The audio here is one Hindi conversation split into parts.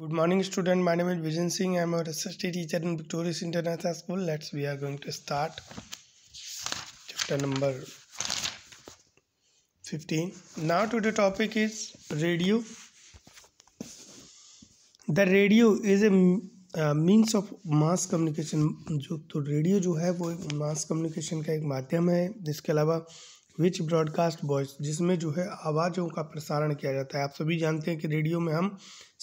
good morning student my name is Vijan Singh I am as teacher in victorious international school let's we are going to start chapter number fifteen now to the topic is radio the radio is a means of mass communication जो तो रेडियो जो है वो मास कम्युनिकेशन का एक माध्यम है जिसके अलावा विच ब्रॉडकास्ट वॉइस जिसमें जो है आवाज़ों का प्रसारण किया जाता है आप सभी जानते हैं कि रेडियो में हम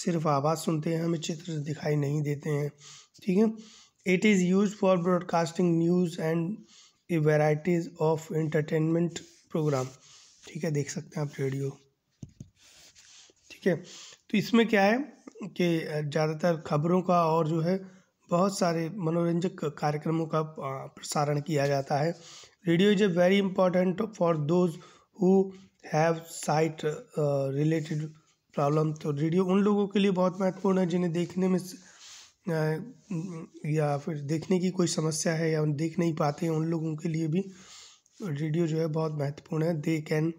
सिर्फ आवाज़ सुनते हैं हमें चित्र दिखाई नहीं देते हैं ठीक है it is use for broadcasting news and a varieties of entertainment program ठीक है देख सकते हैं आप रेडियो ठीक है तो इसमें क्या है कि ज़्यादातर खबरों का और जो है बहुत सारे मनोरंजक कार्यक्रमों का प्रसारण किया जाता है radio is a very important for those who have sight related problem तो रेडियो उन लोगों के लिए बहुत महत्वपूर्ण है जिन्हें देखने में या फिर देखने की कोई समस्या है या देख नहीं पाते हैं उन लोगों के लिए भी रेडियो जो है बहुत महत्वपूर्ण है they can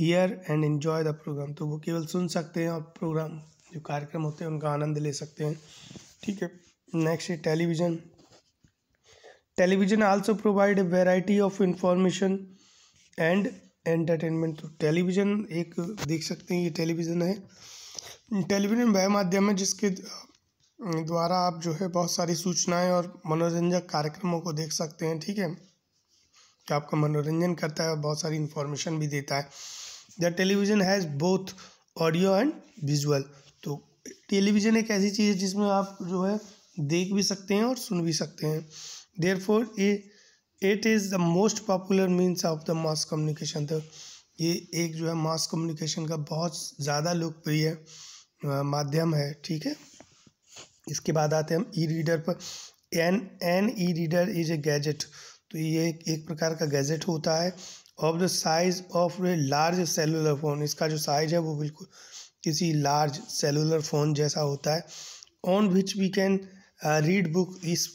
hear and enjoy the program तो वो केवल सुन सकते हैं और प्रोग्राम जो कार्यक्रम होते हैं उनका आनंद ले सकते हैं ठीक है नेक्स्ट है television television also provide variety of of and entertainment तो टेलीविज़न एक देख सकते हैं ये टेलीविज़न है टेलीविज़न वह माध्यम है जिसके द्वारा आप जो है बहुत सारी सूचनाएं और मनोरंजक कार्यक्रमों को देख सकते हैं ठीक है कि आपका मनोरंजन करता है और बहुत सारी इन्फॉर्मेशन भी देता है the television has both audio and visual तो टेलीविज़न एक ऐसी चीज़ है जिसमें आप जो है देख भी सकते हैं और सुन भी सकते हैं therefore a it is the most popular means of the mass communication तो ये एक जो है मास कम्युनिकेशन का बहुत ज़्यादा लोकप्रिय माध्यम है ठीक है इसके बाद आते हैं हम ई रीडर पर an an e reader is a gadget तो ये एक प्रकार का गैजेट होता है of the size of a large cellular phone इसका जो साइज है वो बिल्कुल किसी लार्ज सेलुलर फ़ोन जैसा होता है on which we can read book इस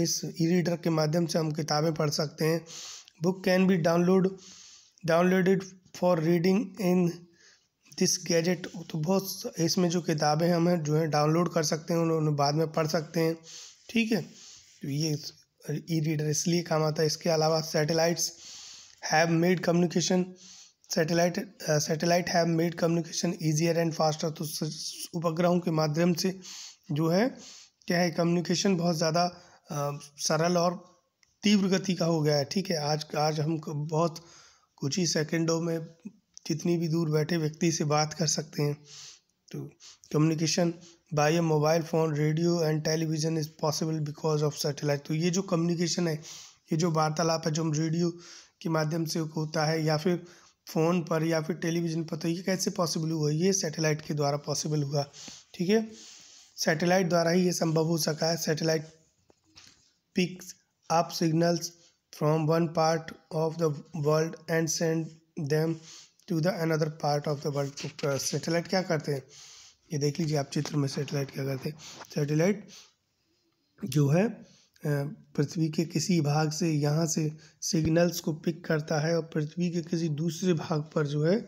इस ई रीडर के माध्यम से हम किताबें पढ़ सकते हैं book can be download downloaded for reading in this gadget तो बहुत इसमें जो किताबें हमें जो है डाउनलोड कर सकते हैं उन्हें बाद में पढ़ सकते हैं ठीक है तो ये ई रीडर इसलिए काम आता है इसके अलावा satellites have made communication satellite satellite have made communication easier and faster तो उपग्रहों के माध्यम से जो है क्या है कम्युनिकेशन बहुत ज़्यादा सरल और तीव्र गति का हो गया है ठीक है आज आज हम बहुत कुछ ही सेकंडों में जितनी भी दूर बैठे व्यक्ति से बात कर सकते हैं तो communication by a mobile phone radio and television is possible because of satellite तो ये जो कम्युनिकेशन है ये जो वार्तालाप है जो हम रेडियो के माध्यम से होता है या फिर फ़ोन पर या फिर टेलीविज़न पर तो ये कैसे पॉसिबल हुआ ये सैटेलाइट के द्वारा पॉसिबल हुआ ठीक है सैटेलाइट द्वारा ही ये संभव हो सका है satellite picks up signals from one part of the world and send them to the another part of the world satellite क्या करते हैं ये देख लीजिए आप चित्र में सैटेलाइट क्या करते हैं सैटेलाइट जो है पृथ्वी के किसी भाग से यहाँ से सिग्नल्स को पिक करता है और पृथ्वी के किसी दूसरे भाग पर जो है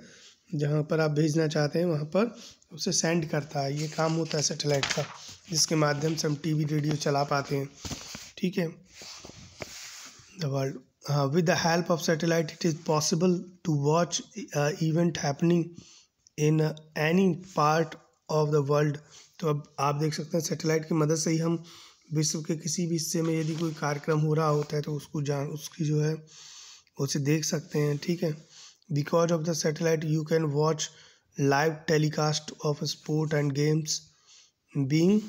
जहाँ पर आप भेजना चाहते हैं वहाँ पर उसे सेंड करता है ये काम होता है सेटेलाइट का जिसके माध्यम से हम टी वी रेडियो चला पाते हैं ठीक है द वर्ल्ड हाँ with the help of satellite it is possible to watch event happening in any part of the world तो अब आप देख सकते हैं सेटेलाइट की मदद से ही हम विश्व के किसी भी हिस्से में यदि कोई कार्यक्रम हो रहा होता है तो उसको जान उसकी जो है उसे देख सकते हैं ठीक है Because of the satellite, you can watch live telecast of sport and games being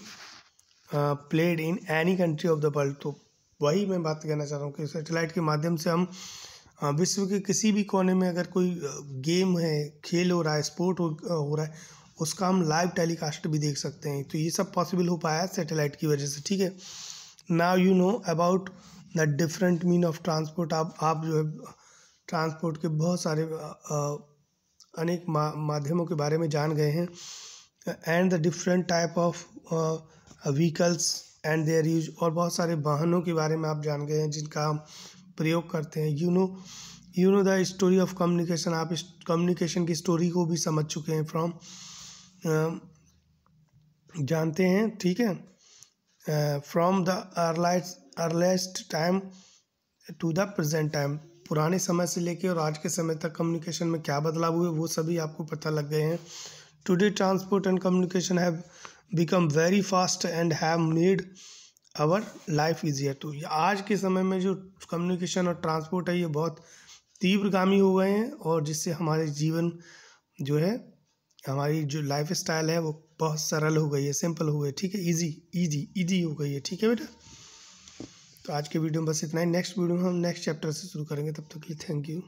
played in any country of the world तो वही मैं बात करना चाह रहा हूँ कि सेटेलाइट के माध्यम से हम uh, विश्व के किसी भी कोने में अगर कोई गेम uh, है खेल हो रहा है स्पोर्ट हो, uh, हो रहा है उसका हम लाइव टेलीकास्ट भी देख सकते हैं तो ये सब पॉसिबल हो पाया है सेटेलाइट की वजह से ठीक है now you know about the different mean of transport आप जो है ट्रांसपोर्ट के बहुत सारे अनेक मा माध्यमों के बारे में जान गए हैं and the different type of vehicles and their use और बहुत सारे वाहनों के बारे में आप जान गए हैं जिनका हम प्रयोग करते हैं you know you know the story of communication आप इस कम्युनिकेशन की स्टोरी को भी समझ चुके हैं फ्रॉम जानते हैं ठीक है from the earliest earliest time to the present time पुराने समय से लेकर और आज के समय तक कम्युनिकेशन में क्या बदलाव हुए वो सभी आपको पता लग गए हैं today transport and communication have become very fast and have made our life easier to आज के समय में जो कम्युनिकेशन और ट्रांसपोर्ट है ये बहुत तीव्रगामी हो गए हैं और जिससे हमारे जीवन जो है हमारी जो लाइफ स्टाइल है वो बहुत सरल हो गई है सिंपल हो गई ठीक है इजी इजी इजी हो गई है ठीक है बेटा तो आज के वीडियो में बस इतना ही नेक्स्ट वीडियो में हम नेक्स्ट चैप्टर से शुरू करेंगे तब तक के लिए थैंक यू